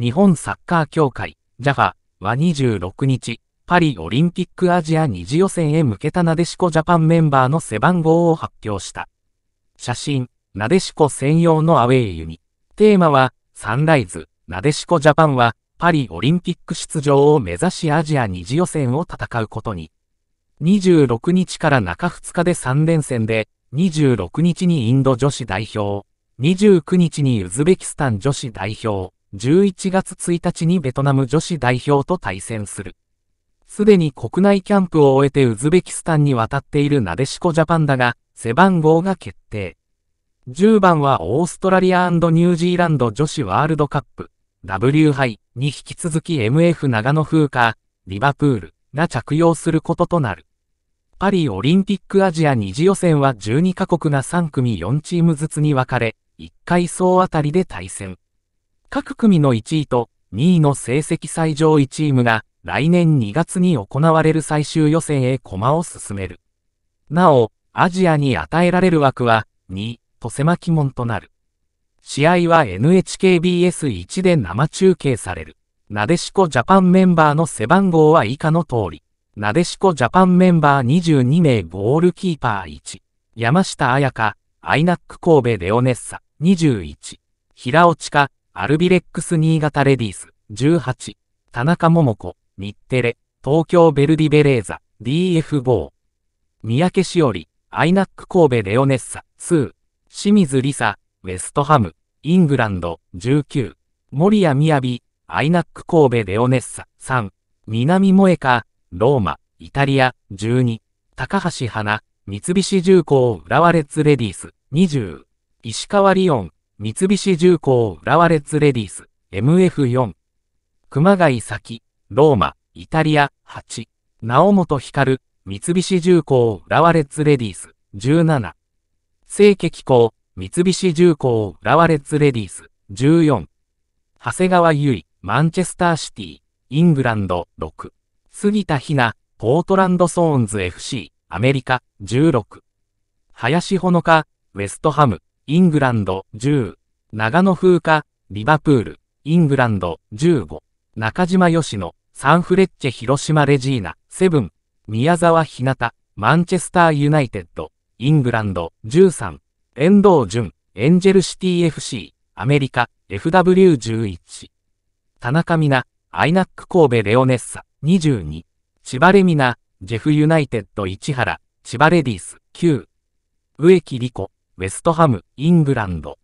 日本サッカー協会、JAFA は26日、パリオリンピックアジア2次予選へ向けたなでしこジャパンメンバーの背番号を発表した。写真、なでしこ専用のアウェイユニ。テーマは、サンライズ、なでしこジャパンは、パリオリンピック出場を目指しアジア2次予選を戦うことに。26日から中2日で3連戦で、26日にインド女子代表、29日にウズベキスタン女子代表、11月1日にベトナム女子代表と対戦する。すでに国内キャンプを終えてウズベキスタンに渡っているなでしこジャパンだが、背番号が決定。10番はオーストラリアニュージーランド女子ワールドカップ W 杯に引き続き MF 長野風化、リバプールが着用することとなる。パリオリンピックアジア2次予選は12カ国が3組4チームずつに分かれ、1回総あたりで対戦。各組の1位と2位の成績最上位チームが来年2月に行われる最終予選へ駒を進める。なお、アジアに与えられる枠は2と狭き門となる。試合は NHKBS1 で生中継される。なでしこジャパンメンバーの背番号は以下の通り。なでしこジャパンメンバー22名ゴールキーパー1。山下彩香、アイナック神戸レオネッサ21。平尾千アルビレックス新潟レディース、18、田中桃子、日テレ、東京ベルディベレーザ、DF5、三宅しおり、アイナック神戸レオネッサ、2、清水リ沙、ウェストハム、イングランド、19、森谷雅、アイナック神戸レオネッサ、3、南萌香、ローマ、イタリア、12、高橋花、三菱重工浦和レッズレディース、20、石川リオン、三菱重工浦和レッズレディース MF4 熊谷咲ローマイタリア8直本光三菱重工浦和レッズレディース17清家機構三菱重工浦和レッズレディース14長谷川優衣マンチェスターシティイングランド6杉田ひなポートランドソーンズ FC アメリカ16林ほのかウェストハムイングランド10、長野風化、リバプール、イングランド15、中島吉野、サンフレッチェ広島レジーナ7、宮沢ひなた、マンチェスターユナイテッド、イングランド13、遠藤淳、エンジェルシティ FC、アメリカ FW11、田中美奈、アイナック神戸レオネッサ22、千葉レミナ、ジェフユナイテッド市原、千葉レディース9、植木理子、ウェストハム、イングランド。